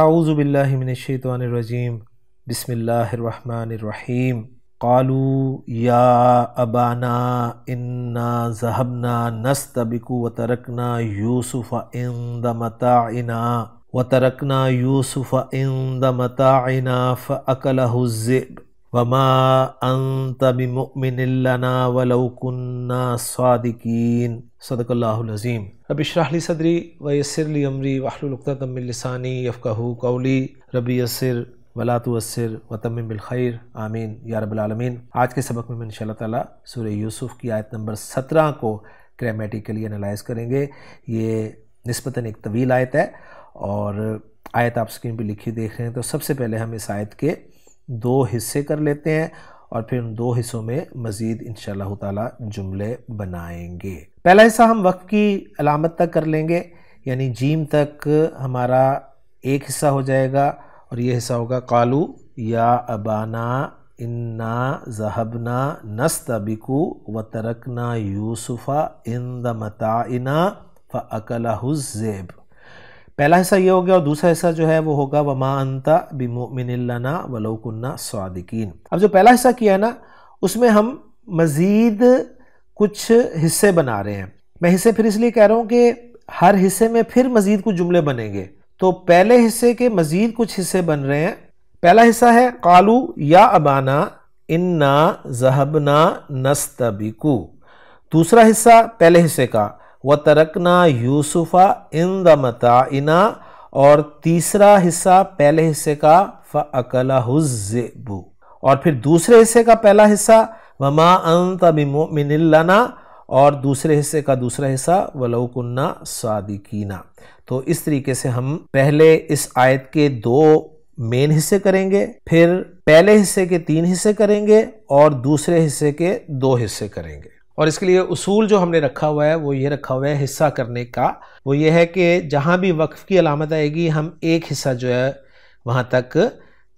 اعوذ باللہ من الشیطان الرجیم بسم اللہ الرحمن الرحیم کالو یا ابانا انا نستبق وترکنا وترکنا یوسف یوسف عند عند متاعنا متاعنا وما انت بمؤمن لنا ولو صادقین صدق اللہ العظیم رب اشرح لی صدری و یسر یصرلی عمری من لسانی یفقا قولی ربی یسر ولا توسر و بالخیر آمین یا رب العالمین آج کے سبق میں میں انشاءاللہ اللہ تعالیٰ یوسف کی آیت نمبر سترہ کو کریمیٹیکلی انالائز کریں گے یہ نسبتاً ایک طویل آیت ہے اور آیت آپ سکرین پہ لکھی دیکھ رہے ہیں تو سب سے پہلے ہم اس آیت کے دو حصے کر لیتے ہیں اور پھر ان دو حصوں میں مزید انشاءاللہ تعالی اللہ تعالیٰ جملے بنائیں گے پہلا حصہ ہم وقف کی علامت تک کر لیں گے یعنی جیم تک ہمارا ایک حصہ ہو جائے گا اور یہ حصہ ہوگا قالو یا ابانا انا ذہبنا نستبکو و ترکنا یوسفا یوسفہ ان دتائینہ فعل حیب پہلا حصہ یہ ہو گیا اور دوسرا حصہ جو ہے وہ ہوگا وما انتا بمؤمن لنا ولو اللہ صادقین اب جو پہلا حصہ کیا ہے نا اس میں ہم مزید کچھ حصے بنا رہے ہیں میں حصے پھر اس لیے کہہ رہا ہوں کہ ہر حصے میں پھر مزید کچھ جملے بنیں گے تو پہلے حصے کے مزید کچھ حصے بن رہے ہیں پہلا حصہ ہے قالو یا ابانا انا ذہبنا نستبکو دوسرا حصہ پہلے حصے کا و ترکنا یوسفا ان دتا انا اور تیسرا حصہ پہلے حصے کا فکلا حزبو اور پھر دوسرے حصے کا پہلا حصہ وما انت بمؤمن لنا اور دوسرے حصے کا دوسرا حصہ وَلوکنہ سعدینہ تو اس طریقے سے ہم پہلے اس آیت کے دو مین حصے کریں گے پھر پہلے حصے کے تین حصے کریں گے اور دوسرے حصے کے دو حصے کریں گے اور اس کے لیے اصول جو ہم نے رکھا ہوا ہے وہ یہ رکھا ہوا ہے حصہ کرنے کا وہ یہ ہے کہ جہاں بھی وقف کی علامت آئے گی ہم ایک حصہ جو ہے وہاں تک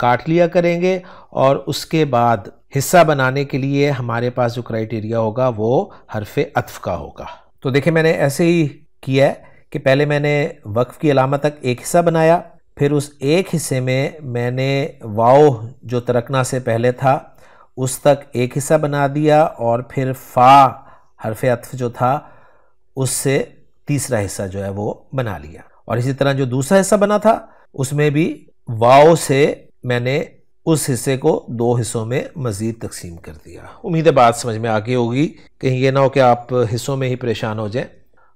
کاٹ لیا کریں گے اور اس کے بعد حصہ بنانے کے لیے ہمارے پاس جو کرائیٹیریا ہوگا وہ حرف عطف کا ہوگا تو دیکھیں میں نے ایسے ہی کیا ہے کہ پہلے میں نے وقف کی علامہ تک ایک حصہ بنایا پھر اس ایک حصے میں میں نے واؤ جو ترکنا سے پہلے تھا اس تک ایک حصہ بنا دیا اور پھر فا حرف عطف جو تھا اس سے تیسرا حصہ جو ہے وہ بنا لیا اور اسی طرح جو دوسرا حصہ بنا تھا اس میں بھی واؤ سے میں نے اس حصے کو دو حصوں میں مزید تقسیم کر دیا امید بات سمجھ میں آگے ہوگی کہیں یہ نہ ہو کہ آپ حصوں میں ہی پریشان ہو جائیں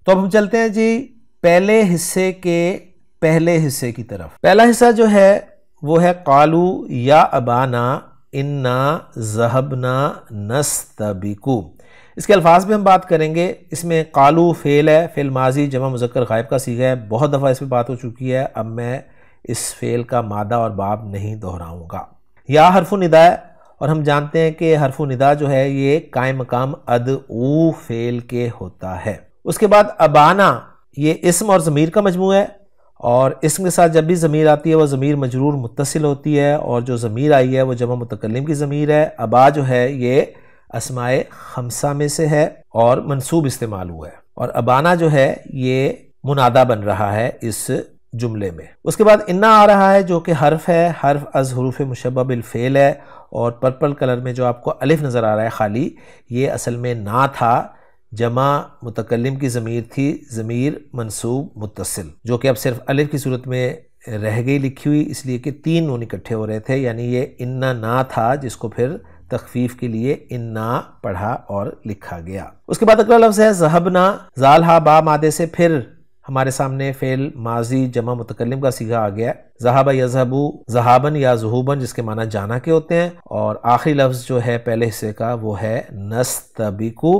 تو اب ہم چلتے ہیں جی پہلے حصے کے پہلے حصے کی طرف پہلا حصہ جو ہے وہ ہے قالو یا ابانا انا ذہبنا نستبیکو اس کے الفاظ بھی ہم بات کریں گے اس میں قالو فیل ہے فعل ماضی جمع مذکر غائب کا سیکھا ہے بہت دفعہ اس پہ بات ہو چکی ہے اب میں اس فعل کا مادہ اور باب نہیں دہراؤں گا یا حرف ندا ہے اور ہم جانتے ہیں کہ حرف ندا جو ہے یہ قائم مقام اد او فیل کے ہوتا ہے اس کے بعد ابانا یہ اسم اور ضمیر کا مجموعہ ہے اور اسم کے ساتھ جب بھی ضمیر آتی ہے وہ ضمیر مجرور متصل ہوتی ہے اور جو ضمیر آئی ہے وہ جمع متکلم کی ضمیر ہے ابا جو ہے یہ اسماء خمسہ میں سے ہے اور منصوب استعمال ہوا ہے اور ابانا جو ہے یہ منادہ بن رہا ہے اس جملے میں اس کے بعد انا آ رہا ہے جو کہ حرف ہے حرف از حروف مشبہ الفیل ہے اور پرپل کلر میں جو آپ کو الف نظر آ رہا ہے خالی یہ اصل میں نا تھا جمع متکلم کی ضمیر تھی ضمیر منصوب متصل جو کہ اب صرف الف کی صورت میں رہ گئی لکھی ہوئی اس لیے کہ تین نون اکٹھے ہو رہے تھے یعنی یہ انا نا تھا جس کو پھر تخفیف کے لیے انا پڑھا اور لکھا گیا اس کے بعد اگلا لفظ ہے ذہبنا نہ با مادے سے پھر ہمارے سامنے فعل ماضی جمع متکلم کا سیگا آ گیا یا یذہبو زہابن یا زہوبن جس کے معنی جانا کے ہوتے ہیں اور آخری لفظ جو ہے پہلے حصے کا وہ ہے نستبیکو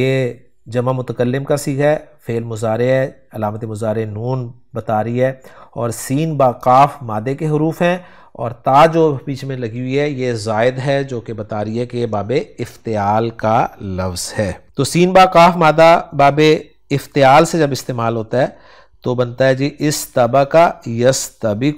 یہ جمع متکلم کا سیگا ہے فعل مزارے علامت مزارے نون بتا رہی ہے اور سین با قاف مادے کے حروف ہیں اور تا جو بیچ میں لگی ہوئی ہے یہ زائد ہے جو کہ بتا رہی ہے کہ یہ باب افتعال کا لفظ ہے تو سین با قاف مادہ باب افتعال سے جب استعمال ہوتا ہے تو بنتا ہے جی اس طبع کا یس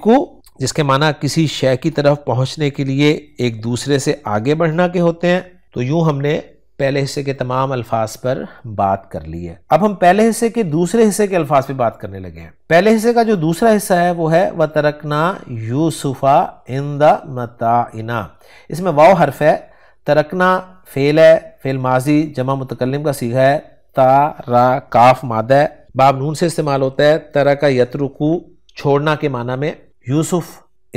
کو جس کے معنی کسی شے کی طرف پہنچنے کے لیے ایک دوسرے سے آگے بڑھنا کے ہوتے ہیں تو یوں ہم نے پہلے حصے کے تمام الفاظ پر بات کر لی ہے اب ہم پہلے حصے کے دوسرے حصے کے الفاظ پہ بات کرنے لگے ہیں پہلے حصے کا جو دوسرا حصہ ہے وہ ہے اس میں واؤ حرف ہے ترکنا فیل ہے فیل ماضی جمع متکلم کا سیکھا ہے تا را کاف مادہ باب نون سے استعمال ہوتا ہے ترا کا یترکو کو چھوڑنا کے معنی میں یوسف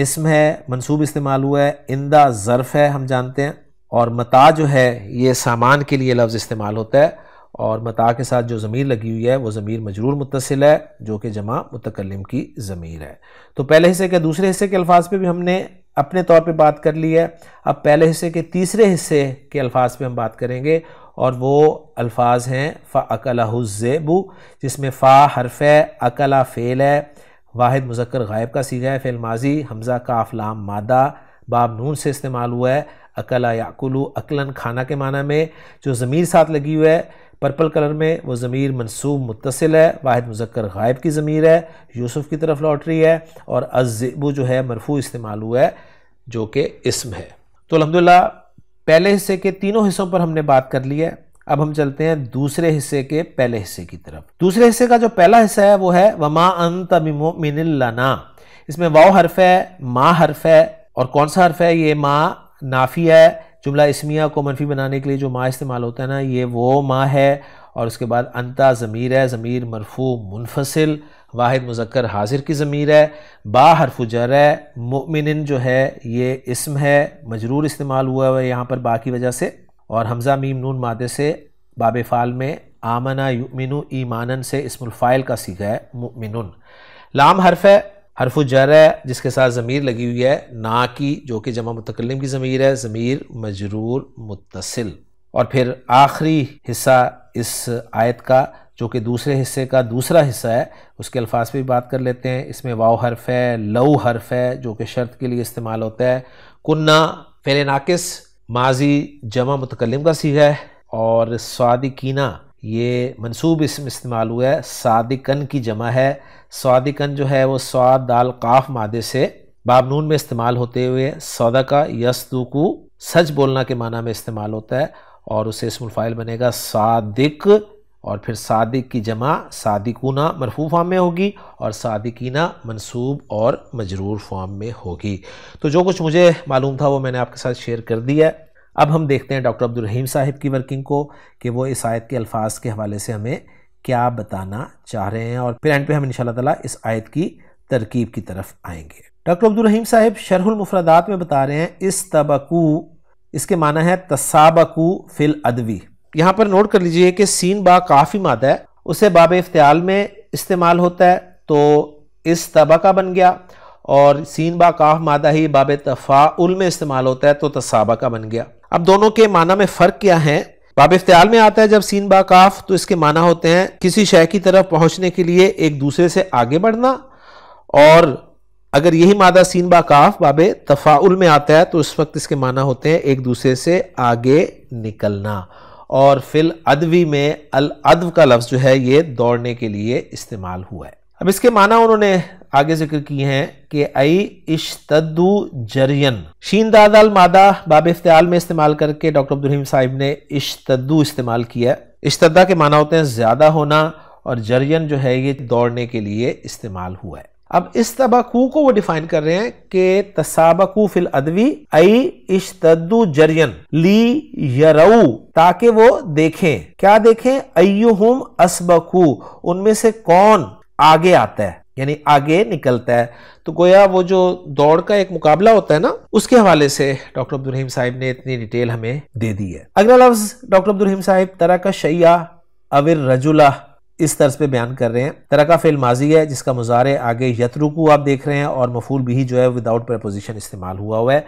اسم ہے منصوب استعمال ہوا ہے اندہ ظرف ہے ہم جانتے ہیں اور متا جو ہے یہ سامان کے لیے لفظ استعمال ہوتا ہے اور متا کے ساتھ جو ضمیر لگی ہوئی ہے وہ ضمیر مجرور متصل ہے جو کہ جمع متکلم کی ضمیر ہے تو پہلے حصے کے دوسرے حصے کے الفاظ پہ بھی ہم نے اپنے طور پہ بات کر لی ہے اب پہلے حصے کے تیسرے حصے کے الفاظ پہ ہم بات کریں گے اور وہ الفاظ ہیں ف عقل جس میں فا حرف عقل فعل ہے واحد مذکر غائب کا ہے فعل ماضی حمزہ افلام مادہ باب نون سے استعمال ہوا ہے عقل یعقلو عقلاَ کھانا کے معنی میں جو ضمیر ساتھ لگی ہوئی ہے پرپل کلر میں وہ ضمیر منصوب متصل ہے واحد مذکر غائب کی ضمیر ہے یوسف کی طرف لوٹری ہے اور ازبو جو ہے مرفوع استعمال ہوا ہے جو کہ اسم ہے تو الحمدللہ پہلے حصے کے تینوں حصوں پر ہم نے بات کر لی ہے اب ہم چلتے ہیں دوسرے حصے کے پہلے حصے کی طرف دوسرے حصے کا جو پہلا حصہ ہے وہ ہے وما انت لنا اس میں واو حرف ہے ما حرف ہے اور کون سا حرف ہے یہ ما نافی ہے جملہ اسمیہ کو منفی بنانے کے لیے جو ما استعمال ہوتا ہے نا یہ وہ ما ہے اور اس کے بعد انتا ضمیر ہے ضمیر مرفوع منفصل واحد مذکر حاضر کی ضمیر ہے با حرف جر ہے مؤمنن جو ہے یہ اسم ہے مجرور استعمال ہوا ہے یہاں پر با کی وجہ سے اور حمزہ میم نون مادے سے باب فعال میں آمنا یؤمنو ایمانن سے اسم الفائل کا سیکھا ہے مؤمنن لام حرف ہے حرف جر ہے جس کے ساتھ ضمیر لگی ہوئی ہے نا کی جو کہ جمع متکلم کی ضمیر ہے ضمیر مجرور متصل اور پھر آخری حصہ اس آیت کا جو کہ دوسرے حصے کا دوسرا حصہ ہے اس کے الفاظ پہ بھی بات کر لیتے ہیں اس میں واؤ حرف ہے لو حرف ہے جو کہ شرط کے لیے استعمال ہوتا ہے کنہ فعل ناکس ماضی جمع متکلم کا سیکھا ہے اور سعادی یہ منصوب اسم استعمال ہوا ہے سادی کن کی جمع ہے سوادقن کن جو ہے وہ سواد دال قاف مادے سے باب نون میں استعمال ہوتے ہوئے سودا کا یسدو کو سچ بولنا کے معنی میں استعمال ہوتا ہے اور اسے اسم الفائل بنے گا صادق اور پھر صادق کی جمع صادقونا مرفوع فارم میں ہوگی اور صادقینا منصوب اور مجرور فارم میں ہوگی تو جو کچھ مجھے معلوم تھا وہ میں نے آپ کے ساتھ شیئر کر دیا ہے اب ہم دیکھتے ہیں ڈاکٹر عبدالرحیم صاحب کی ورکنگ کو کہ وہ اس آیت کے الفاظ کے حوالے سے ہمیں کیا بتانا چاہ رہے ہیں اور پھر اینڈ پہ ہم ان شاء اللہ تعالیٰ اس آیت کی ترکیب کی طرف آئیں گے ڈاکٹر عبدالرحیم صاحب شرح المفردات میں بتا رہے ہیں استبقو اس کے معنی ہے تصابقو فل ادوی یہاں پر نوٹ کر لیجئے کہ سین با کافی مادہ ہے اسے باب افتیال میں استعمال ہوتا ہے تو طبع کا بن گیا اور سین با کاف مادہ ہی باب تفاعل میں استعمال ہوتا ہے تو تصابہ کا بن گیا اب دونوں کے معنی میں فرق کیا ہے باب افتیال میں آتا ہے جب سین با کاف تو اس کے معنی ہوتے ہیں کسی شے کی طرف پہنچنے کے لیے ایک دوسرے سے آگے بڑھنا اور اگر یہی مادہ سین با کاف باب تفاعل میں آتا ہے تو اس وقت اس کے معنی ہوتے ہیں ایک دوسرے سے آگے نکلنا اور فل ادوی میں العدو کا لفظ جو ہے یہ دوڑنے کے لیے استعمال ہوا ہے اب اس کے معنی انہوں نے آگے ذکر کی ہیں کہ ای اشتدو جرین شین داد المادہ باب افتعال میں استعمال کر کے ڈاکٹر عبدالحیم صاحب نے اشتدو استعمال کیا اشتدا کے معنی ہوتے ہیں زیادہ ہونا اور جرین جو ہے یہ دوڑنے کے لیے استعمال ہوا ہے اب اس کو وہ ڈیفائن کر رہے ہیں کہ تسابقو فی الادوی ای اشتدو جرین لی یرو تاکہ وہ دیکھیں دیکھیں کیا اسبقو ان میں سے کون آگے آتا ہے یعنی آگے نکلتا ہے تو گویا وہ جو دوڑ کا ایک مقابلہ ہوتا ہے نا اس کے حوالے سے ڈاکٹر عبدالرحیم صاحب نے اتنی ڈیٹیل ہمیں دے دی ہے اگلا لفظ ڈاکٹر عبدالرحیم صاحب طرح کا شیعہ اویر رجولہ اس طرز پہ بیان کر رہے ہیں ترکہ فعل ماضی ہے جس کا مظاہرے آگے یترو کو آپ دیکھ رہے ہیں اور مفول بھی جو ہے وداؤٹ پریپوزیشن استعمال ہوا ہوا ہے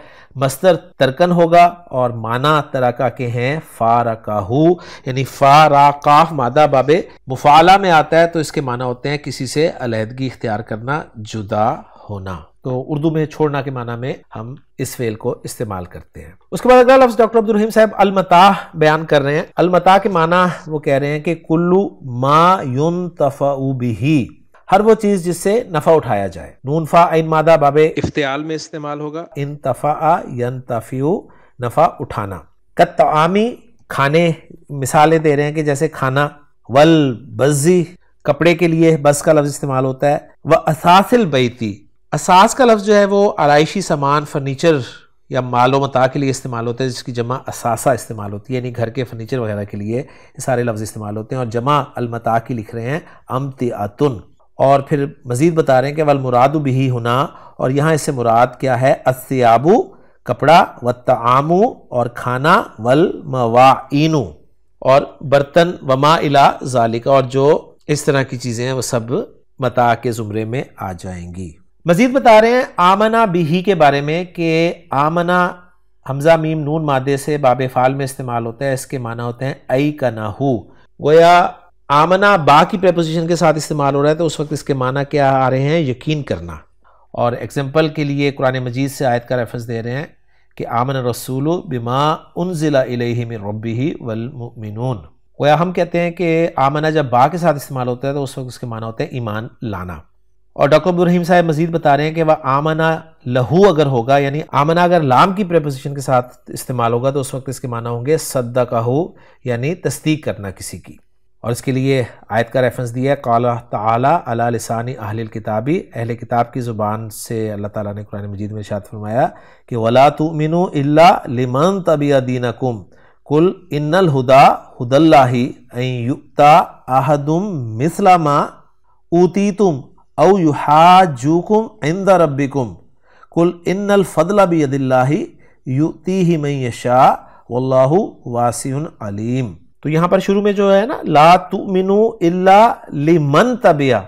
مستر ترکن ہوگا اور معنی ترکہ کے ہیں فارکاہو یعنی فا مادہ بابے مفعالہ میں آتا ہے تو اس کے معنی ہوتے ہیں کسی سے علیحدگی اختیار کرنا جدا ہونا تو اردو میں چھوڑنا کے معنی میں ہم اس فیل کو استعمال کرتے ہیں اس کے بعد اگر لفظ ڈاکٹر عبد الرحیم صاحب المتاح بیان کر رہے ہیں المتاح کے معنی وہ کہہ رہے ہیں کہ کلو بہی ہر وہ چیز جس سے نفع اٹھایا جائے این مادہ باب افتعال میں استعمال ہوگا ان تفا نفع اٹھانا کتعامی کھانے مثالیں دے رہے ہیں کہ جیسے کھانا ول بزی کپڑے کے لیے بس کا لفظ استعمال ہوتا ہے وہ اصافل بیتی اساس کا لفظ جو ہے وہ آرائشی سامان فرنیچر یا مال و متا کے لیے استعمال ہوتا ہے جس کی جمع اثاثہ استعمال ہوتی ہے یعنی گھر کے فرنیچر وغیرہ کے لیے سارے لفظ استعمال ہوتے ہیں اور جمع المتا کی لکھ رہے ہیں امت اور پھر مزید بتا رہے ہیں کہ والمراد بھی ہونا اور یہاں اس سے مراد کیا ہے اسیابو کپڑا و تعامو اور کھانا ولم اور برتن وما الا ذالک اور جو اس طرح کی چیزیں ہیں وہ سب متا کے زمرے میں آ جائیں گی مزید بتا رہے ہیں آمنا بیہی کے بارے میں کہ آمنا حمزہ میم نون مادے سے باب فال میں استعمال ہوتا ہے اس کے معنی ہوتے ہیں ای کا نہ ہو گویا آمنا با کی پریپوزیشن کے ساتھ استعمال ہو رہا ہے تو اس وقت اس کے معنی کیا آ رہے ہیں یقین کرنا اور ایگزامپل کے لیے قرآن مجید سے آیت کا ریفرنس دے رہے ہیں کہ آمن رسول بما انزل الیہ من اللہ والمؤمنون گویا ہم کہتے ہیں کہ آمنا جب با کے ساتھ استعمال ہوتا ہے تو اس وقت اس کے معنی ہوتے ہیں ایمان لانا اور ڈاکٹر عبرم صاحب مزید بتا رہے ہیں کہ وہ آمنا لہو اگر ہوگا یعنی آمنہ اگر لام کی پریپوزیشن کے ساتھ استعمال ہوگا تو اس وقت اس کے معنی ہوں گے صدہ کا ہو یعنی تصدیق کرنا کسی کی اور اس کے لیے آیت کا ریفرنس دیا ہے قالا تعلیٰ علی لسانی اہل کتابی اہل کتاب کی زبان سے اللہ تعالیٰ نے قرآن مجید میں ارشاد فرمایا کہ ولا منو الا لمن طبی دینا کم کل ان الہدا ہد اللہ اہدم مسلم اوتی تم او یو ہا کم اللہ یؤتیہ کم کل واللہ واسع علیم تو یہاں پر شروع میں جو ہے نا لا تؤمنو الا لمن تبیا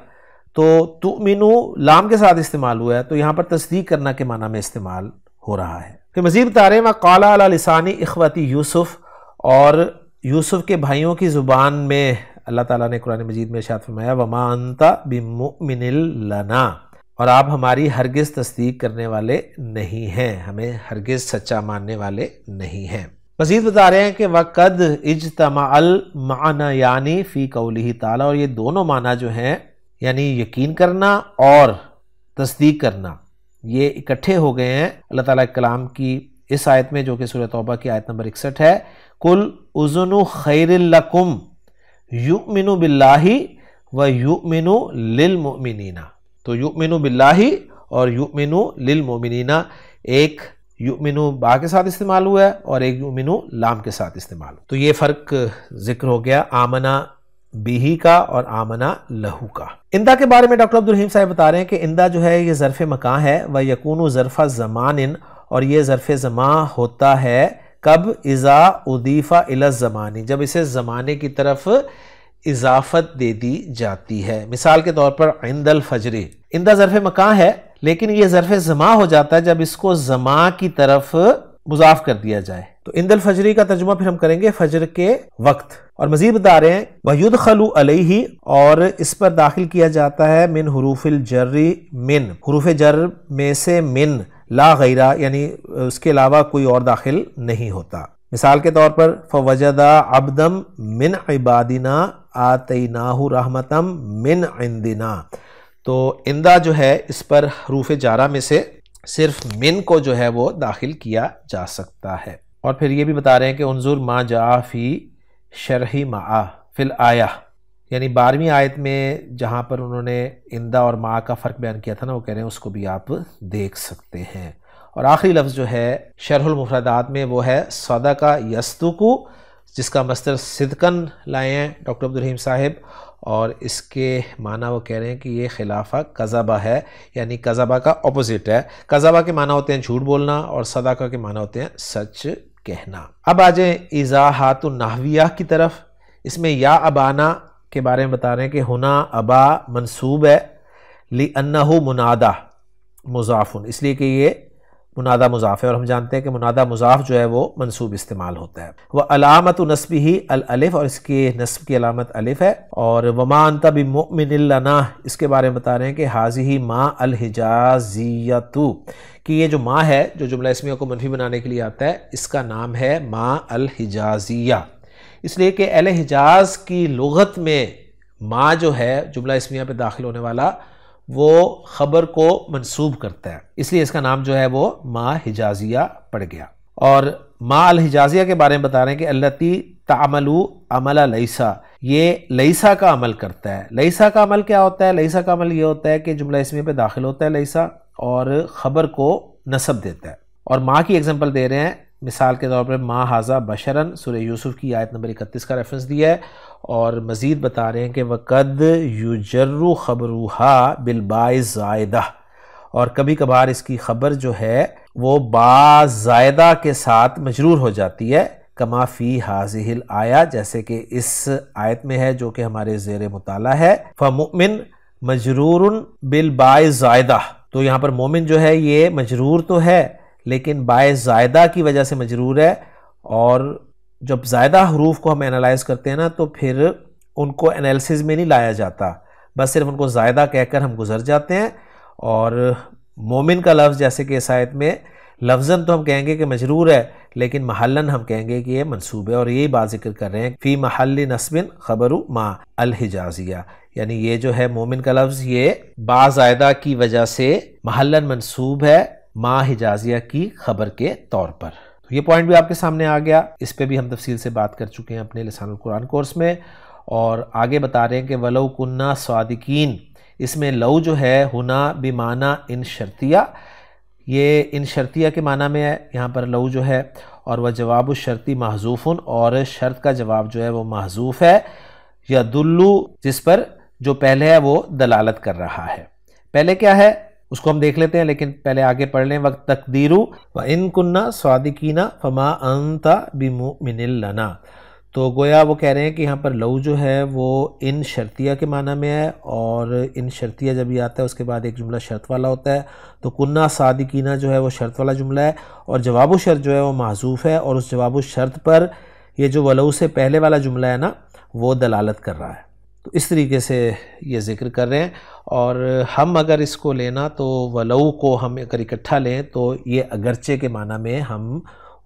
تو تؤمنو لام کے ساتھ استعمال ہوا ہے تو یہاں پر تصدیق کرنا کے معنی میں استعمال ہو رہا ہے کہ مزید تارے میں قالا لسانی اخوتی یوسف اور یوسف کے بھائیوں کی زبان میں اللہ تعالیٰ نے قرآن مجید میں شاط فرمایا ومانتا اور آپ ہماری ہرگز تصدیق کرنے والے نہیں ہیں ہمیں ہرگز سچا ماننے والے نہیں ہیں مزید بتا رہے ہیں کہ یعنی فی قولی تعالیٰ اور یہ دونوں معنی جو ہیں یعنی یقین کرنا اور تصدیق کرنا یہ اکٹھے ہو گئے ہیں اللہ تعالیٰ کلام کی اس آیت میں جو کہ سورہ توبہ کی آیت نمبر اکسٹھ ہے کل ازن خیر لکم یوک باللہ و یو للمؤمنین تو یو باللہ اور یو للمؤمنین ایک یو با کے ساتھ استعمال ہوا ہے اور ایک یو لام کے ساتھ استعمال تو یہ فرق ذکر ہو گیا آمنا بیہی کا اور آمنا لہو کا اندہ کے بارے میں ڈاکٹر عبدالرحیم صاحب بتا رہے ہیں کہ اندہ جو ہے یہ ظرف مکان ہے و یقون و ضرفہ زمان اور یہ ظرف زماں ہوتا ہے کب ازا ادیفہ جب اسے زمانے کی طرف اضافت دے دی جاتی ہے مثال کے طور پر عند الفجری اندہ ظرف مکاں ہے لیکن یہ ظرف زما ہو جاتا ہے جب اس کو زما کی طرف مضاف کر دیا جائے تو اند الفجری کا ترجمہ پھر ہم کریں گے فجر کے وقت اور مزید بتا رہے وحیود خلو علیہ اور اس پر داخل کیا جاتا ہے من حروف الجر من حروف جر میں سے من لا غیرہ یعنی اس کے علاوہ کوئی اور داخل نہیں ہوتا مثال کے طور پر فوجدہ عبدم من عبادنا آتیناہ رحمتم من عندنا تو اندہ جو ہے اس پر حروف جارہ میں سے صرف من کو جو ہے وہ داخل کیا جا سکتا ہے اور پھر یہ بھی بتا رہے ہیں کہ انظر ما جا فی شرحی معا فی الآیہ یعنی بارہویں آیت میں جہاں پر انہوں نے اندہ اور ماں کا فرق بیان کیا تھا نا وہ کہہ رہے ہیں اس کو بھی آپ دیکھ سکتے ہیں اور آخری لفظ جو ہے شرح المفردات میں وہ ہے سودا کا یستوکو جس کا مستر صدقن لائے ہیں ڈاکٹر عبدالرحیم صاحب اور اس کے معنی وہ کہہ رہے ہیں کہ یہ خلافہ قذبہ ہے یعنی قذبہ کا اپوزٹ ہے قذبہ کے معنی ہوتے ہیں جھوٹ بولنا اور صدقہ کے معنی ہوتے ہیں سچ کہنا اب آ جائیں اضاحات کی طرف اس میں یا ابانا کے بارے میں بتا رہے ہیں کہ ہنا ابا منصوب ہے لی انا منادا مضافن اس لیے کہ یہ منادا مضاف ہے اور ہم جانتے ہیں کہ منادا مضاف جو ہے وہ منصوب استعمال ہوتا ہے وہ علامت و نصب ہی الف اور اس کے نصب کی علامت الف ہے اور وما انتبی ممن اللہ اس کے بارے میں بتا رہے ہیں کہ حاضی ہی ماں الحجازیتو کہ یہ جو ماں ہے جو جملہ اسمیوں کو منفی بنانے کے لیے آتا ہے اس کا نام ہے ما الحجازیہ اس لیے کہ اہل حجاز کی لغت میں ماں جو ہے جملہ اسمیہ پہ داخل ہونے والا وہ خبر کو منسوب کرتا ہے اس لیے اس کا نام جو ہے وہ ماں حجازیہ پڑ گیا اور ماں الحجازیہ کے بارے میں بتا رہے ہیں کہ اللہ تی تعملو عملہ لہسا یہ لئیسا کا عمل کرتا ہے لئیسا کا عمل کیا ہوتا ہے لہیسا کا عمل یہ ہوتا ہے کہ جملہ اسمیہ پہ داخل ہوتا ہے لئیسا اور خبر کو نصب دیتا ہے اور ماں کی اگزامپل دے رہے ہیں مثال کے طور پر ما حاضہ بشرن سورہ یوسف کی آیت نمبر اکتیس کا ریفرنس دیا ہے اور مزید بتا رہے ہیں کہ وقد یو خبروہا بالبائے زائدہ اور کبھی کبھار اس کی خبر جو ہے وہ با زائدہ کے ساتھ مجرور ہو جاتی ہے کما فی حاضل آیا جیسے کہ اس آیت میں ہے جو کہ ہمارے زیر مطالعہ ہے فمؤمن مجرور بالبائے زائدہ تو یہاں پر مومن جو ہے یہ مجرور تو ہے لیکن بائے زائدہ کی وجہ سے مجرور ہے اور جب زائدہ حروف کو ہم انالائز کرتے ہیں نا تو پھر ان کو انیلسز میں نہیں لایا جاتا بس صرف ان کو زائدہ کہہ کر ہم گزر جاتے ہیں اور مومن کا لفظ جیسے کہ آیت میں لفظاً تو ہم کہیں گے کہ مجرور ہے لیکن محلن ہم کہیں گے کہ یہ منصوب ہے اور یہی بات ذکر کر رہے ہیں فی محل نصب خبر ما الحجازیہ یعنی یہ جو ہے مومن کا لفظ یہ با زائدہ کی وجہ سے محلن منصوب ہے ماں حجازیہ کی خبر کے طور پر یہ پوائنٹ بھی آپ کے سامنے آ گیا اس پہ بھی ہم تفصیل سے بات کر چکے ہیں اپنے لسان القرآن کورس میں اور آگے بتا رہے ہیں کہ ولو کنا کنہ اس میں لو جو ہے ہنا بی مانا ان شرطیہ یہ ان شرطیہ کے معنی میں ہے یہاں پر لو جو ہے اور وہ جواب الشرطی شرطی اور شرط کا جواب جو ہے وہ محضوف ہے یا دلو جس پر جو پہلے ہے وہ دلالت کر رہا ہے پہلے کیا ہے اس کو ہم دیکھ لیتے ہیں لیکن پہلے آگے پڑھ لیں وقت تقدیرو و ان کنہ فَمَا فما انتا بمو تو گویا وہ کہہ رہے ہیں کہ یہاں پر لو جو ہے وہ ان شرطیہ کے معنی میں ہے اور ان شرطیہ جب یہ آتا ہے اس کے بعد ایک جملہ شرط والا ہوتا ہے تو کنہ صادقینہ جو ہے وہ شرط والا جملہ ہے اور جواب و شرط جو ہے وہ معذوف ہے اور اس جواب و شرط پر یہ جو ولو سے پہلے والا جملہ ہے نا وہ دلالت کر رہا ہے تو اس طریقے سے یہ ذکر کر رہے ہیں اور ہم اگر اس کو لینا تو ولو کو ہم اگر اکٹھا لیں تو یہ اگرچہ کے معنی میں ہم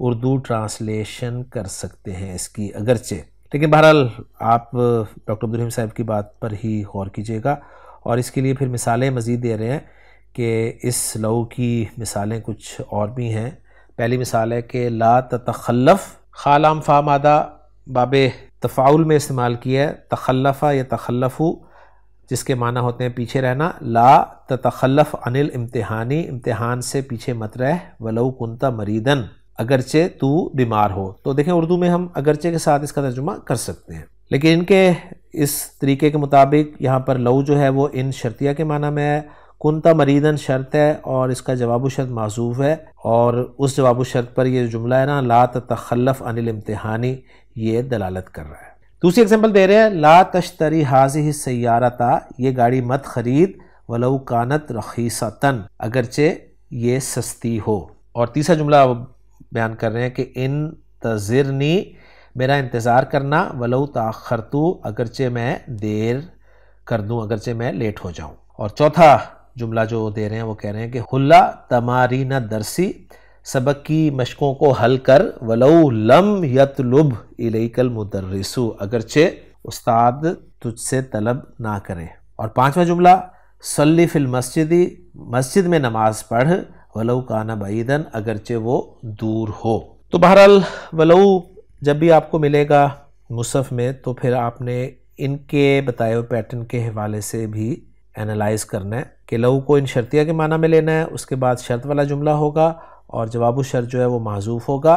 اردو ٹرانسلیشن کر سکتے ہیں اس کی اگرچہ لیکن بہرحال آپ ڈاکٹر عبدالرحیم صاحب کی بات پر ہی غور کیجیے گا اور اس کے لیے پھر مثالیں مزید دے رہے ہیں کہ اس لو کی مثالیں کچھ اور بھی ہیں پہلی مثال ہے کہ لا تتخلف خالام مادہ باب تفاعل میں استعمال کیا تخلفہ یا تخلفو جس کے معنی ہوتے ہیں پیچھے رہنا لا تتخلف عن الامتحانی امتحان سے پیچھے مت رہ ولو کنتا مریدن اگرچہ تو بیمار ہو تو دیکھیں اردو میں ہم اگرچہ کے ساتھ اس کا ترجمہ کر سکتے ہیں لیکن ان کے اس طریقے کے مطابق یہاں پر لو جو ہے وہ ان شرطیہ کے معنی میں ہے کنتا مریدن شرط ہے اور اس کا جواب و شرط معذوف ہے اور اس جواب و شرط پر یہ جملہ ہے نا لا تخلف عن الامتحانی یہ دلالت کر رہا ہے دوسری اگزامپل دے رہے ہیں لا تشتری حاضح سیارتا یہ گاڑی مت خرید ولو کانت رخیص اگرچہ یہ سستی ہو اور تیسرا جملہ بیان کر رہے ہیں کہ ان تذرنی میرا انتظار کرنا ولو تاخرتو اگرچہ میں دیر کر دوں اگرچہ میں لیٹ ہو جاؤں اور چوتھا جملہ جو دے رہے ہیں وہ کہہ رہے ہیں کہ ہلا اللہ تماری نہ درسی سبق کی مشقوں کو حل کر ولو لم یتلب الیک المدرسو مدرسو اگرچہ استاد تجھ سے طلب نہ کرے اور پانچواں جملہ صلی فی المسجدی مسجد میں نماز پڑھ ولو کانا بعیدن اگرچہ وہ دور ہو تو بہرحال ولو جب بھی آپ کو ملے گا مصف میں تو پھر آپ نے ان کے بتائے ہوئے پیٹرن کے حوالے سے بھی انالائز ہے کہ لو کو ان شرطیہ کے معنی میں لینا ہے اس کے بعد شرط والا جملہ ہوگا اور جواب و شرط جو ہے وہ معذوف ہوگا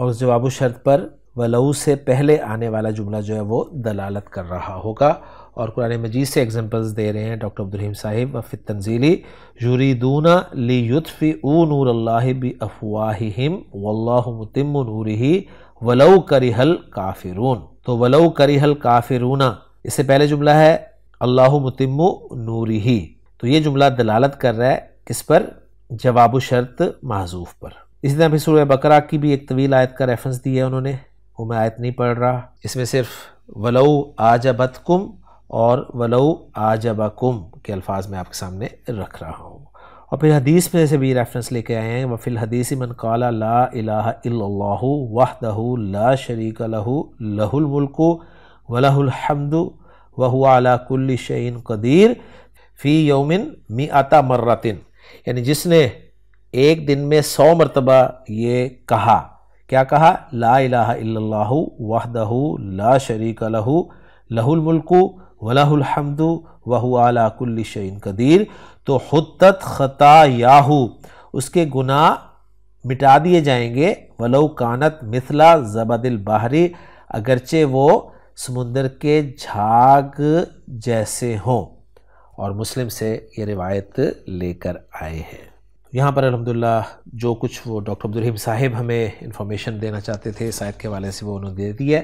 اور اس جواب و شرط پر ولو سے پہلے آنے والا جملہ جو ہے وہ دلالت کر رہا ہوگا اور قرآن مجید سے ایگزامپلز دے رہے ہیں ڈاکٹر عبدالحیم صاحب وفی تنزیلی یریدون دونا او نور اللہ بی افواہہم واللہ متم نورہی ولو کریحل کافرون تو ولو کریحل کافرون اس سے پہلے جملہ ہے اللہ متم نورہی تو یہ جملہ دلالت کر رہا ہے کس پر جواب و شرط معذوف پر اسی طرح پھر سورہ بقرہ کی بھی ایک طویل آیت کا ریفرنس دی ہے انہوں نے وہ میں آیت نہیں پڑھ رہا اس میں صرف ولو آجبتکم کم اور ولو آجبکم کم کے الفاظ میں آپ کے سامنے رکھ رہا ہوں اور پھر حدیث میں سے بھی ریفرنس لے کے آئے ہیں و فی الحدیث قال لا الہ الا اللہ وحدہ لا شریک لہ لہ الملک ولہ الحمد وہو اعلیٰ کل شعین قدیر فی یومن می آتا مراتن یعنی جس نے ایک دن میں سو مرتبہ یہ کہا کیا کہا لا الہ الا اللہ وحدہ لا شریک لہ لہ الملک ولہ الحمد وہو کل شعین قدیر تو خطا یاہو اس کے گناہ مٹا دیے جائیں گے ولو کانت مثلا زبد البحری اگرچہ وہ سمندر کے جھاگ جیسے ہوں اور مسلم سے یہ روایت لے کر آئے ہیں یہاں پر الحمدللہ جو کچھ وہ ڈاکٹر عبدالرحیم صاحب ہمیں انفارمیشن دینا چاہتے تھے سائد کے حوالے سے وہ انہوں نے دے ہے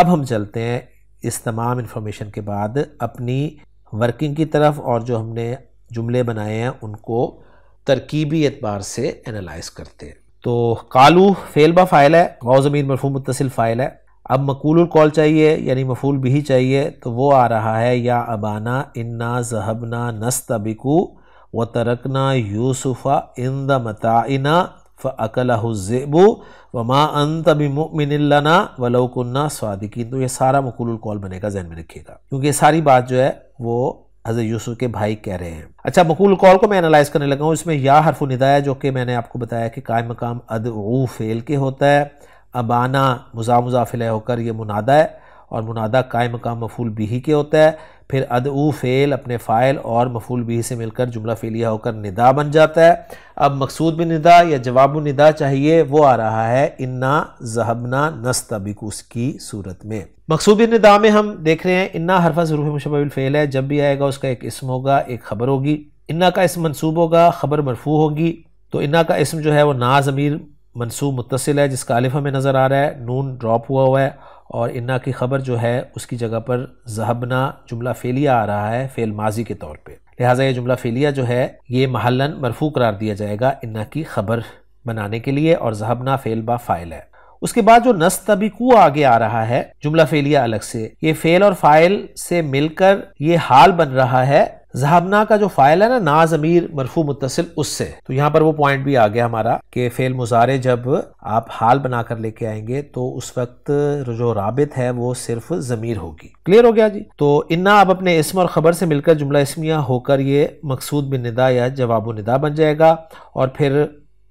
اب ہم چلتے ہیں اس تمام انفارمیشن کے بعد اپنی ورکنگ کی طرف اور جو ہم نے جملے بنائے ہیں ان کو ترکیبی اعتبار سے انالائز کرتے ہیں تو کالو با فائل ہے غوظ امین مرفوع متصل فائل ہے اب مقول القول چاہیے یعنی مفول بھی چاہیے تو وہ آ رہا ہے یا ابانا انا ذہبنا نستبکو و ترکنا یوسف ان دتا فل وما انت بمؤمن لنا ولو لوکن سوادکین تو یہ سارا مقول القول بنے گا ذہن میں رکھیے گا کیونکہ یہ ساری بات جو ہے وہ حضرت یوسف کے بھائی کہہ رہے ہیں اچھا مقول القول کو میں انالائز کرنے لگا ہوں اس میں یا حرف و ندایا جو کہ میں نے آپ کو بتایا کہ قائم مقام ادعو فیل کے ہوتا ہے ابانہ مزا مضافِل ہو کر یہ منادہ ہے اور منادہ قائم مقام مفول بیہی کے ہوتا ہے پھر ادعو فعل اپنے فائل اور مفول بیہی سے مل کر جملہ فیلیہ ہو کر ندا بن جاتا ہے اب مقصود ندا یا جواب ندا چاہیے وہ آ رہا ہے انا ذہبنا نستبق اس کی صورت میں مقصوب ندا میں ہم دیکھ رہے ہیں انا حرفہ ضرور مشبہ الفعل ہے جب بھی آئے گا اس کا ایک اسم ہوگا ایک خبر ہوگی انا کا اسم منصوب ہوگا خبر مرفوع ہوگی تو انا کا اسم جو ہے وہ نا ضمیر منصوب متصل ہے جس کا الف ہمیں نظر آ رہا ہے نون ڈراپ ہوا ہوا ہے اور انا کی خبر جو ہے اس کی جگہ پر زہبنا جملہ فیلیا آ رہا ہے فعل ماضی کے طور پہ لہٰذا یہ جملہ فیلیا جو ہے یہ محلن مرفوع قرار دیا جائے گا انا کی خبر بنانے کے لیے اور زہبنا فیل با فائل ہے اس کے بعد جو نس کو آگے آ رہا ہے جملہ فیلیا الگ سے یہ فیل اور فائل سے مل کر یہ حال بن رہا ہے زحابنا کا جو فائل ہے نا نازیر مرفو متصل اس سے تو یہاں پر وہ پوائنٹ بھی آ گیا ہمارا کہ فیل مظاہرے جب آپ حال بنا کر لے کے آئیں گے تو اس وقت جو رابط ہے وہ صرف زمیر ہوگی کلیئر ہو گیا جی تو اپنے اسم اور خبر سے مل کر جملہ اسمیہ ہو کر یہ مقصود بن ندا یا جواب و ندا بن جائے گا اور پھر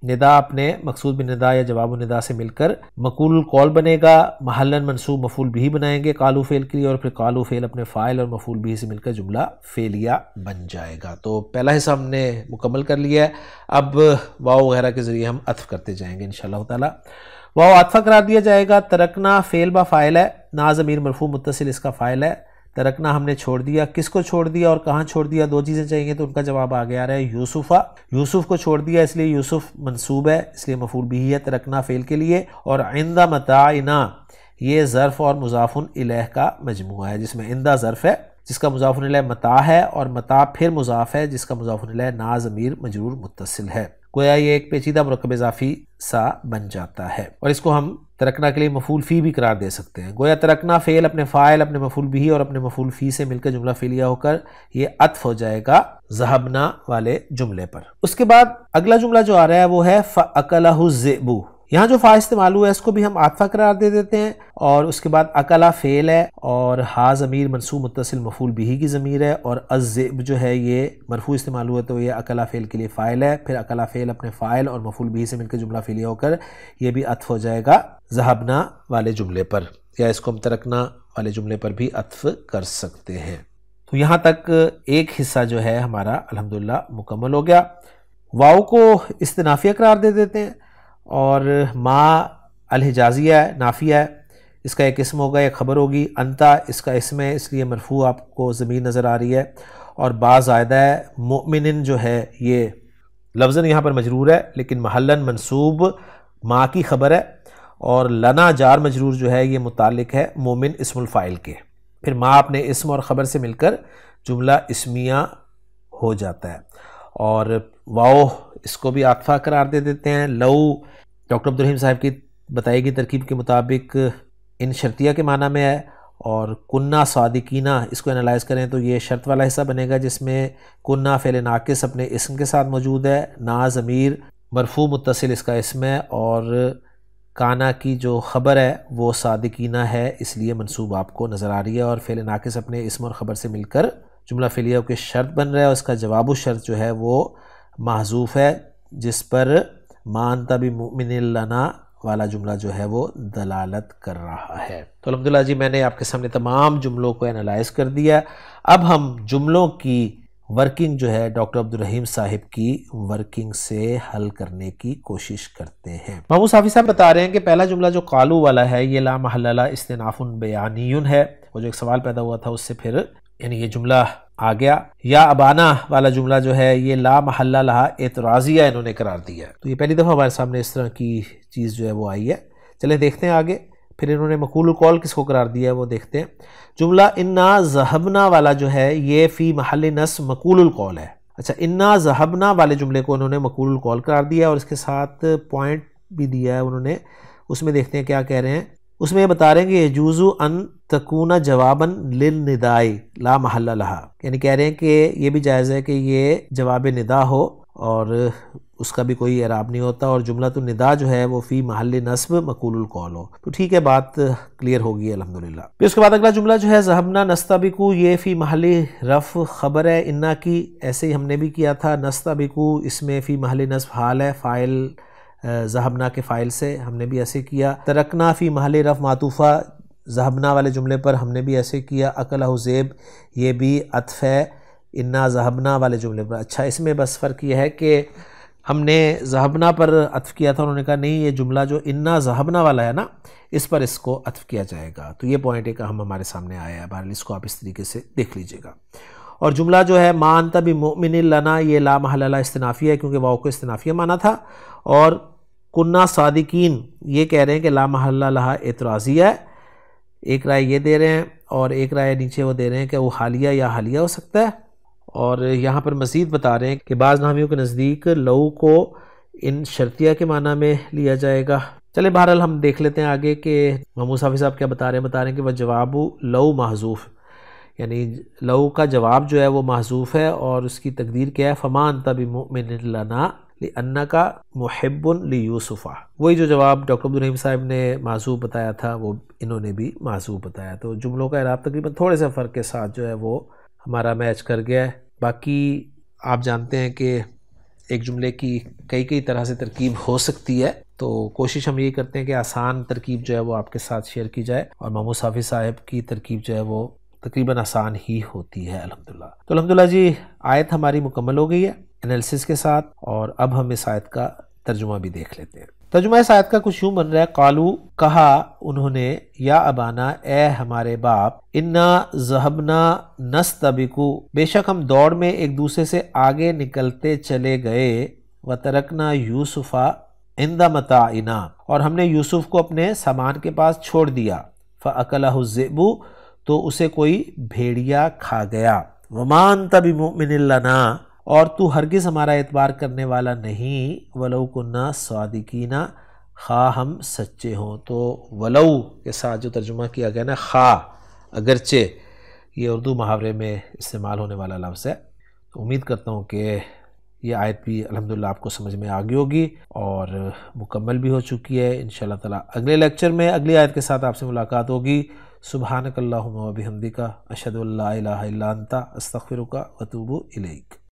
ندا اپنے مقصود بن ندا یا جواب ندا سے مل کر مقول القول بنے گا محلن منصوب مفول بھی بنائیں گے کالو فیل لیے اور پھر کالو فیل اپنے فائل اور مفول بھی سے مل کر جملہ فیلیا بن جائے گا تو پہلا حصہ ہم نے مکمل کر لیا ہے اب واؤ وغیرہ کے ذریعے ہم عطف کرتے جائیں گے انشاءاللہ شاء تعالیٰ واؤ عطفہ کرا دیا جائے گا ترکنا فیل با فائل ہے ضمیر مرفوع متصل اس کا فائل ہے ترکنا ہم نے چھوڑ دیا کس کو چھوڑ دیا اور کہاں چھوڑ دیا دو چیزیں چاہیے تو ان کا جواب آگے آ رہا ہے یوسفہ یوسف کو چھوڑ دیا اس لیے یوسف منصوب ہے اس لیے مفول بھی ہے ترکنا فیل کے لیے اور آئندہ متاعینا یہ ظرف اور مضاف الہ کا مجموعہ ہے جس میں آئندہ ظرف ہے جس کا مضاف الہ متا ہے اور متا پھر مضاف ہے جس کا مضاف اللہ نازمیر مجرور متصل ہے گویا یہ ایک پیچیدہ مرکب اضافی سا بن جاتا ہے اور اس کو ہم ترکنا کے لیے مفول فی بھی قرار دے سکتے ہیں گویا ترکنا فیل اپنے فائل اپنے مفول بھی اور اپنے مفول فی سے مل کر جملہ فیلیا ہو کر یہ عطف ہو جائے گا زہبنا والے جملے پر اس کے بعد اگلا جملہ جو آ رہا ہے وہ ہے فَأَكَلَهُ ہُ زیبو یہاں جو فا استعمال ہوا ہے اس کو بھی ہم آتفا قرار دے دیتے ہیں اور اس کے بعد اکلا فیل ہے اور ہا ضمیر منصوب متصل مفول بہی کی ضمیر ہے اور ازب جو ہے یہ مرفوع استعمال ہوا ہے تو یہ اکلا فعل کے لیے فائل ہے پھر اکلا فیل اپنے فائل اور مفول بہی سے مل کے جملہ فیلے ہو کر یہ بھی عطف ہو جائے گا ذہبنا والے جملے پر یا اس کو ہم ترکنا والے جملے پر بھی عطف کر سکتے ہیں تو یہاں تک ایک حصہ جو ہے ہمارا الحمدللہ مکمل ہو گیا واؤ کو استنافیہ قرار دے دیتے ہیں اور ماں الحجازیہ نافیہ اس کا ایک اسم ہوگا ایک خبر ہوگی انتا اس کا اسم ہے اس لیے مرفوع آپ کو زمین نظر آ رہی ہے اور با زائدہ ہے مؤمنن جو ہے یہ لفظ یہاں پر مجرور ہے لیکن محلن منصوب ماں کی خبر ہے اور لنا جار مجرور جو ہے یہ متعلق ہے مومن اسم الفائل کے پھر ماں اپنے اسم اور خبر سے مل کر جملہ اسمیہ ہو جاتا ہے اور واؤ اس کو بھی آقفہ قرار دے دیتے ہیں لو ڈاکٹر عبدالرحیم صاحب کی بتائی گئی ترکیب کے مطابق ان شرطیہ کے معنی میں ہے اور کنہ صادقینہ اس کو انالائز کریں تو یہ شرط والا حصہ بنے گا جس میں کنہ فعل ناقص اپنے اسم کے ساتھ موجود ہے ناز امیر مرفوع متصل اس کا اسم ہے اور کانا کی جو خبر ہے وہ صادقینہ ہے اس لیے منصوب آپ کو نظر آ رہی ہے اور فعل ناقص اپنے اسم اور خبر سے مل کر جملہ فعلیہ کے شرط بن رہا ہے اور اس کا جواب و شرط جو ہے وہ معذوف ہے جس پر مانتا بھی والا جملہ جو ہے وہ دلالت کر رہا ہے تو الحمدللہ جی میں نے آپ کے سامنے تمام جملوں کو انالائز کر دیا اب ہم جملوں کی ورکنگ جو ہے ڈاکٹر عبدالرحیم صاحب کی ورکنگ سے حل کرنے کی کوشش کرتے ہیں محمود صافی صاحب بتا رہے ہیں کہ پہلا جملہ جو قالو والا ہے یہ لا محلہ استناف بیانیون ہے وہ جو ایک سوال پیدا ہوا تھا اس سے پھر یعنی یہ جملہ آ گیا یا ابانا والا جملہ جو ہے یہ لا محلہ لہا اعتراضیہ انہوں نے قرار دیا تو یہ پہلی دفعہ ہمارے سامنے اس طرح کی چیز جو ہے وہ آئی ہے چلیں دیکھتے ہیں آگے پھر انہوں نے مقول القول کس کو قرار دیا ہے وہ دیکھتے ہیں جملہ انا ذہبنا والا جو ہے یہ فی محل نس مقول القول ہے اچھا انا ذہبنا والے جملے کو انہوں نے مقول القول قرار دیا ہے اور اس کے ساتھ پوائنٹ بھی دیا ہے انہوں نے اس میں دیکھتے ہیں کیا کہہ رہے ہیں اس میں یہ بتا رہے ہیں کہ یجوزو ان تکونا ندائی لا محلہ یعنی کہہ رہے ہیں کہ یہ بھی جائز ہے کہ یہ جواب ندا ہو اور اس کا بھی کوئی اعراب نہیں ہوتا اور جملہ تو ندا جو ہے وہ فی محل نصب مقول القول ہو تو ٹھیک ہے بات کلیئر ہوگی الحمدللہ پھر اس کے بعد اگلا جملہ جو ہے ذہبنا نستا یہ فی محل رف خبر ہے انا کی ایسے ہی ہم نے بھی کیا تھا نستا اس میں فی محل نصب حال ہے فائل زہبنا کے فائل سے ہم نے بھی ایسے کیا ترکنا فی محل رف ماتوفہ زہبنا والے جملے پر ہم نے بھی ایسے کیا عقل زیب یہ بھی عطف ہے انا ذہبنا والے جملے پر اچھا اس میں بس فرق یہ ہے کہ ہم نے زہبنا پر عطف کیا تھا انہوں نے کہا نہیں یہ جملہ جو انا زہبنا والا ہے نا اس پر اس کو عطف کیا جائے گا تو یہ پوائنٹ ایک ہم ہمارے سامنے آیا ہے بہرحال اس کو آپ اس طریقے سے دیکھ لیجئے گا اور جملہ جو ہے مان طبی مومن لنا یہ محل اللہ استنافیہ ہے کیونکہ واؤ کو استنافیہ مانا تھا اور کنہ صادقین یہ کہہ رہے ہیں کہ لا محلہ لہا اعتراضیہ ہے ایک رائے یہ دے رہے ہیں اور ایک رائے نیچے وہ دے رہے ہیں کہ وہ حالیہ یا حالیہ ہو سکتا ہے اور یہاں پر مزید بتا رہے ہیں کہ بعض نامیوں کے نزدیک لو کو ان شرطیہ کے معنی میں لیا جائے گا چلے بہرحال ہم دیکھ لیتے ہیں آگے کہ محمود صافی صاحب کیا بتا رہے ہیں بتا رہے ہیں کہ وہ جواب لو محضوف یعنی لو کا جواب جو ہے وہ محضوف ہے اور اس کی تقدیر کیا ہے فمان تب مؤمن لنا لِ انا کا محب لی یوسفہ وہی جواب ڈاکٹر عبدالرحیم صاحب نے معذوب بتایا تھا وہ انہوں نے بھی معذوب بتایا تو جملوں کا عراب تقریباً تھوڑے سے فرق کے ساتھ جو ہے وہ ہمارا میچ کر گیا ہے باقی آپ جانتے ہیں کہ ایک جملے کی کئی کئی طرح سے ترکیب ہو سکتی ہے تو کوشش ہم یہ کرتے ہیں کہ آسان ترکیب جو ہے وہ آپ کے ساتھ شیئر کی جائے اور محمود صافی صاحب کی ترکیب جو ہے وہ تقریباً آسان ہی ہوتی ہے الحمدللہ تو الحمدللہ جی آیت ہماری مکمل ہو گئی ہے انیلسس کے ساتھ اور اب ہم اس آیت کا ترجمہ بھی دیکھ لیتے ہیں ترجمہ اس آیت کا کچھ یوں بن رہا ہے قالو کہا انہوں نے یا ابانا اے ہمارے باپ انا ذہبنا نستبکو بے شک ہم دوڑ میں ایک دوسرے سے آگے نکلتے چلے گئے و ترکنا یوسفا اندمتا اور ہم نے یوسف کو اپنے سامان کے پاس چھوڑ دیا فعقلا حزبو تو اسے کوئی بھیڑیا کھا گیا ومان تب مؤمن اللہ نا اور تو ہرگز ہمارا اعتبار کرنے والا نہیں ولو کنہ نہ خواہ ہم سچے ہوں تو ولو کے ساتھ جو ترجمہ کیا گیا نا خواہ اگرچہ یہ اردو محاورے میں استعمال ہونے والا لفظ ہے امید کرتا ہوں کہ یہ آیت بھی الحمدللہ آپ کو سمجھ میں آگے ہوگی اور مکمل بھی ہو چکی ہے ان شاء اللہ تعالیٰ اگلے لیکچر میں اگلی آیت کے ساتھ آپ سے ملاقات ہوگی سبحانک اللہم و بحمدکا اشہدو اللہ الہ الا انتا استغفرکا و توبو الیک